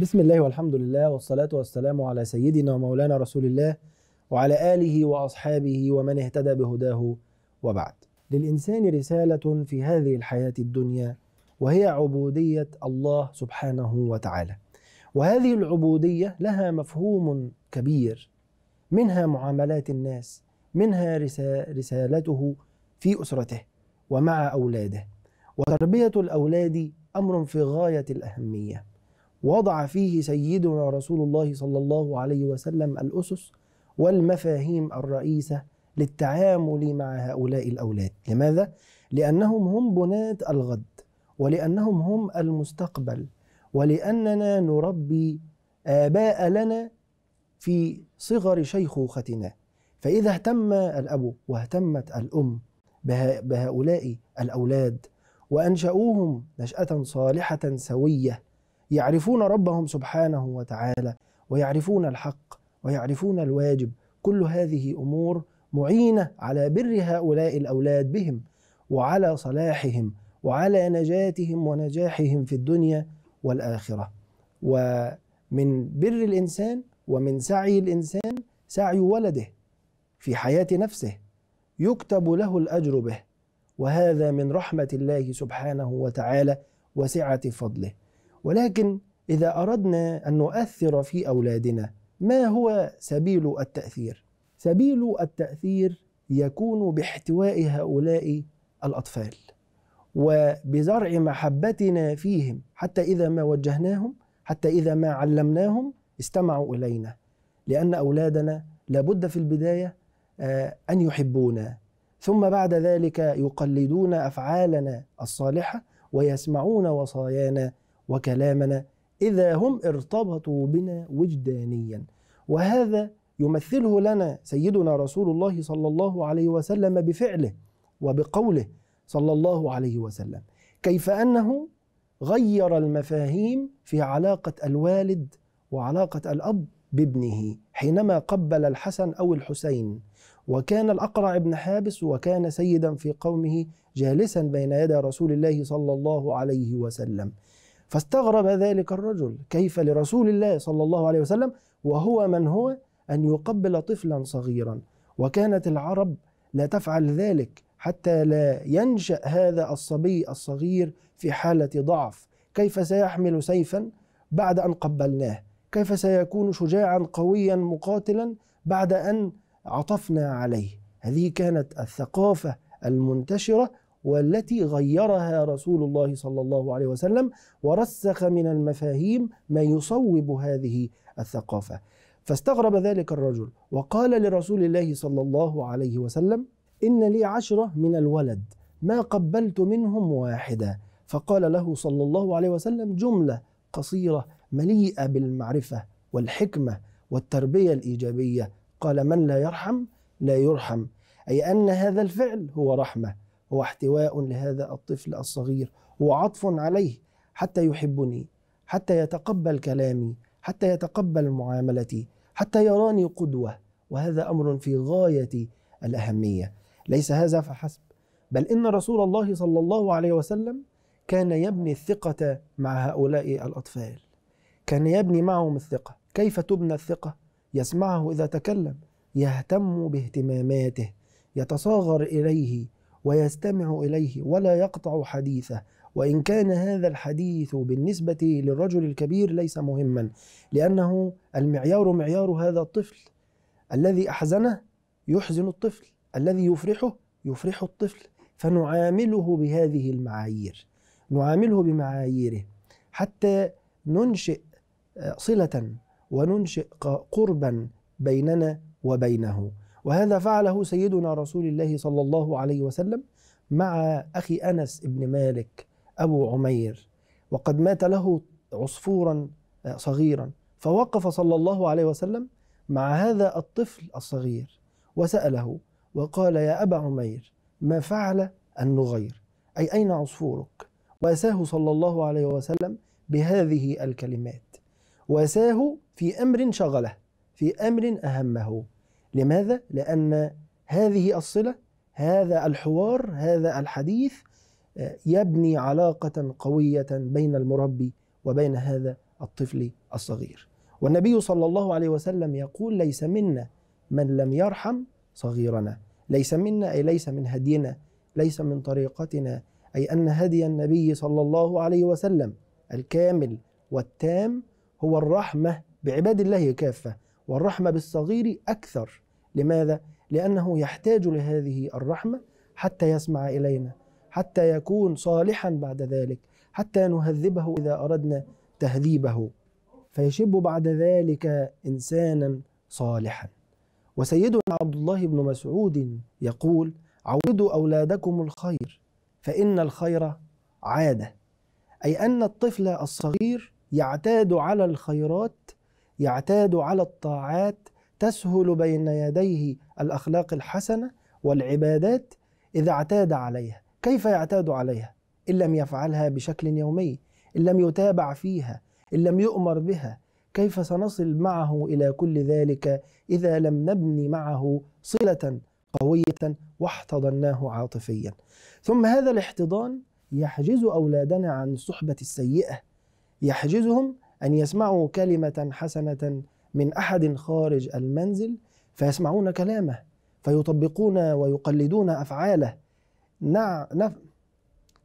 بسم الله والحمد لله والصلاة والسلام على سيدنا ومولانا رسول الله وعلى آله وأصحابه ومن اهتدى بهداه وبعد. للإنسان رسالة في هذه الحياة الدنيا وهي عبودية الله سبحانه وتعالى. وهذه العبودية لها مفهوم كبير منها معاملات الناس، منها رسالته في أسرته ومع أولاده. وتربية الأولاد أمر في غاية الأهمية. وضع فيه سيدنا رسول الله صلى الله عليه وسلم الأسس والمفاهيم الرئيسة للتعامل مع هؤلاء الأولاد لماذا؟ لأنهم هم بناة الغد ولأنهم هم المستقبل ولأننا نربي آباء لنا في صغر شيخوختنا فإذا اهتم الأب واهتمت الأم بهؤلاء الأولاد وأنشأوهم نشأة صالحة سوية يعرفون ربهم سبحانه وتعالى ويعرفون الحق ويعرفون الواجب كل هذه امور معينه على بر هؤلاء الاولاد بهم وعلى صلاحهم وعلى نجاتهم ونجاحهم في الدنيا والاخره ومن بر الانسان ومن سعي الانسان سعي ولده في حياه نفسه يكتب له الاجر به وهذا من رحمه الله سبحانه وتعالى وسعه فضله ولكن إذا أردنا أن نؤثر في أولادنا ما هو سبيل التأثير؟ سبيل التأثير يكون باحتواء هؤلاء الأطفال وبزرع محبتنا فيهم حتى إذا ما وجهناهم حتى إذا ما علمناهم استمعوا إلينا لأن أولادنا لابد في البداية آه، أن يحبونا ثم بعد ذلك يقلدون أفعالنا الصالحة ويسمعون وصايانا وكلامنا إذا هم ارتبطوا بنا وجدانيا وهذا يمثله لنا سيدنا رسول الله صلى الله عليه وسلم بفعله وبقوله صلى الله عليه وسلم كيف أنه غير المفاهيم في علاقة الوالد وعلاقة الأب بابنه حينما قبل الحسن أو الحسين وكان الأقرع بن حابس وكان سيدا في قومه جالسا بين يدي رسول الله صلى الله عليه وسلم فاستغرب ذلك الرجل كيف لرسول الله صلى الله عليه وسلم وهو من هو أن يقبل طفلا صغيرا وكانت العرب لا تفعل ذلك حتى لا ينشأ هذا الصبي الصغير في حالة ضعف كيف سيحمل سيفا بعد أن قبلناه كيف سيكون شجاعا قويا مقاتلا بعد أن عطفنا عليه هذه كانت الثقافة المنتشرة والتي غيرها رسول الله صلى الله عليه وسلم ورسخ من المفاهيم ما يصوب هذه الثقافه فاستغرب ذلك الرجل وقال لرسول الله صلى الله عليه وسلم ان لي عشره من الولد ما قبلت منهم واحدا فقال له صلى الله عليه وسلم جمله قصيره مليئه بالمعرفه والحكمه والتربيه الايجابيه قال من لا يرحم لا يرحم اي ان هذا الفعل هو رحمه هو احتواء لهذا الطفل الصغير هو عطف عليه حتى يحبني حتى يتقبل كلامي حتى يتقبل معاملتي حتى يراني قدوه وهذا امر في غايه الاهميه ليس هذا فحسب بل ان رسول الله صلى الله عليه وسلم كان يبني الثقه مع هؤلاء الاطفال كان يبني معهم الثقه كيف تبنى الثقه يسمعه اذا تكلم يهتم باهتماماته يتصاغر اليه ويستمع إليه ولا يقطع حديثه وإن كان هذا الحديث بالنسبة للرجل الكبير ليس مهما لأنه المعيار معيار هذا الطفل الذي أحزنه يحزن الطفل الذي يفرحه يفرح الطفل فنعامله بهذه المعايير نعامله بمعاييره حتى ننشئ آه، صلة وننشئ قربا بيننا وبينه وهذا فعله سيدنا رسول الله صلى الله عليه وسلم مع أخي أنس بن مالك أبو عمير وقد مات له عصفورا آه، صغيرا فوقف صلى الله عليه وسلم مع هذا الطفل الصغير وسأله وقال يا أبا عمير ما فعل النغير أي أين عصفورك واساه صلى الله عليه وسلم بهذه الكلمات واساه في أمر شغله في أمر أهمه لماذا؟ لأن هذه الصلة هذا الحوار هذا الحديث آه، يبني علاقة قوية بين المربي وبين هذا الطفل الصغير والنبي صلى الله عليه وسلم يقول ليس منا من لم يرحم صغيرنا ليس منا أي ليس من هدينا ليس من طريقتنا أي أن هدي النبي صلى الله عليه وسلم الكامل والتام هو الرحمة بعباد الله كافة والرحمة بالصغير أكثر لماذا؟ لأنه يحتاج لهذه الرحمة حتى يسمع إلينا حتى يكون صالحا بعد ذلك حتى نهذبه إذا أردنا تهذيبه فيشب بعد ذلك إنسانا صالحا وسيدنا عبد الله بن مسعود يقول عودوا أولادكم الخير فإن الخير عادة أي أن الطفل الصغير يعتاد على الخيرات يعتاد على الطاعات تسهل بين يديه الاخلاق الحسنه والعبادات اذا اعتاد عليها كيف يعتاد عليها ان لم يفعلها بشكل يومي ان لم يتابع فيها ان لم يؤمر بها كيف سنصل معه الى كل ذلك اذا لم نبني معه صله قويه واحتضناه عاطفيا ثم هذا الاحتضان يحجز اولادنا عن الصحبه السيئه يحجزهم ان يسمعوا كلمه حسنه من احد خارج المنزل فيسمعون كلامه فيطبقون ويقلدون افعاله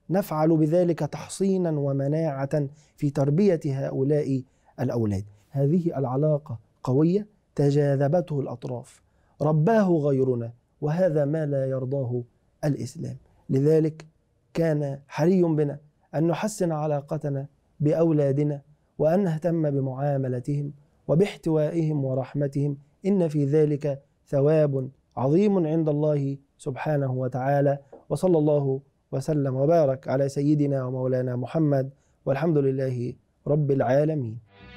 نفعل بذلك تحصينا ومناعه في تربيه هؤلاء الاولاد هذه العلاقه قويه تجاذبته الاطراف رباه غيرنا وهذا ما لا يرضاه الاسلام لذلك كان حري بنا ان نحسن علاقتنا باولادنا وان نهتم بمعاملتهم وباحتوائهم ورحمتهم إن في ذلك ثواب عظيم عند الله سبحانه وتعالى وصلى الله وسلم وبارك على سيدنا ومولانا محمد والحمد لله رب العالمين